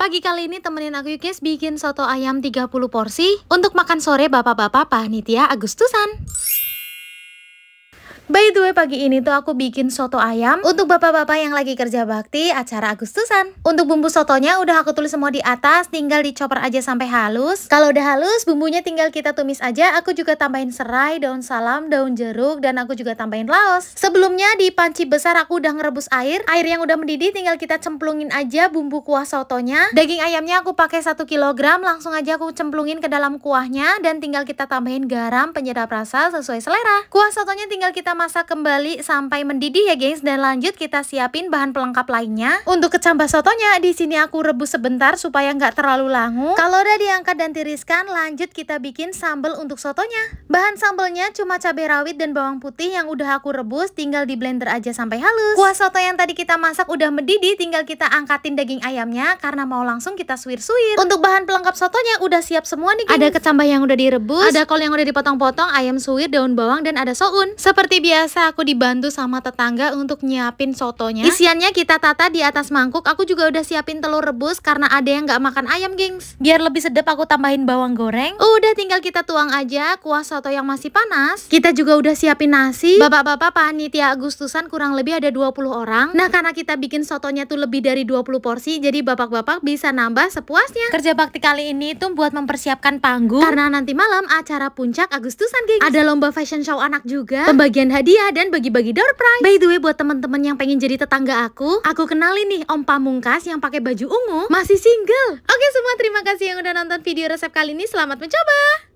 Pagi kali ini temenin aku yuk guys bikin soto ayam 30 porsi untuk makan sore bapak-bapak panitia Agustusan. By the way pagi ini tuh aku bikin soto ayam untuk bapak-bapak yang lagi kerja bakti acara Agustusan. Untuk bumbu sotonya udah aku tulis semua di atas, tinggal dicoper aja sampai halus. Kalau udah halus, bumbunya tinggal kita tumis aja. Aku juga tambahin serai, daun salam, daun jeruk, dan aku juga tambahin laos. Sebelumnya di panci besar aku udah ngerebus air. Air yang udah mendidih tinggal kita cemplungin aja bumbu kuah sotonya. Daging ayamnya aku pakai 1 kg, langsung aja aku cemplungin ke dalam kuahnya dan tinggal kita tambahin garam penyedap rasa sesuai selera. Kuah sotonya tinggal kita masak kembali sampai mendidih ya guys. dan lanjut kita siapin bahan pelengkap lainnya. Untuk kecambah sotonya di sini aku rebus sebentar supaya nggak terlalu langu. Kalau udah diangkat dan tiriskan, lanjut kita bikin sambal untuk sotonya. Bahan sambalnya cuma cabai rawit dan bawang putih yang udah aku rebus tinggal di blender aja sampai halus. Kuah soto yang tadi kita masak udah mendidih tinggal kita angkatin daging ayamnya karena mau langsung kita suwir-suwir. Untuk bahan pelengkap sotonya udah siap semua nih. Gengs. Ada kecambah yang udah direbus, ada kol yang udah dipotong-potong, ayam suwir, daun bawang dan ada soun. Seperti biasa biasa aku dibantu sama tetangga untuk nyiapin sotonya. Isiannya kita tata di atas mangkuk. Aku juga udah siapin telur rebus karena ada yang gak makan ayam, gengs. Biar lebih sedap aku tambahin bawang goreng. Udah tinggal kita tuang aja kuah soto yang masih panas. Kita juga udah siapin nasi. Bapak-bapak panitia Agustusan kurang lebih ada 20 orang. Nah, karena kita bikin sotonya tuh lebih dari 20 porsi, jadi bapak-bapak bisa nambah sepuasnya. Kerja bakti kali ini tuh buat mempersiapkan panggung. Karena nanti malam acara puncak Agustusan, gengs. Ada lomba fashion show anak juga. Pembagian hadiah dan bagi-bagi door prize. By the way, buat teman-teman yang pengen jadi tetangga aku, aku kenalin nih Om Pamungkas yang pakai baju ungu, masih single. Oke semua, terima kasih yang udah nonton video resep kali ini. Selamat mencoba.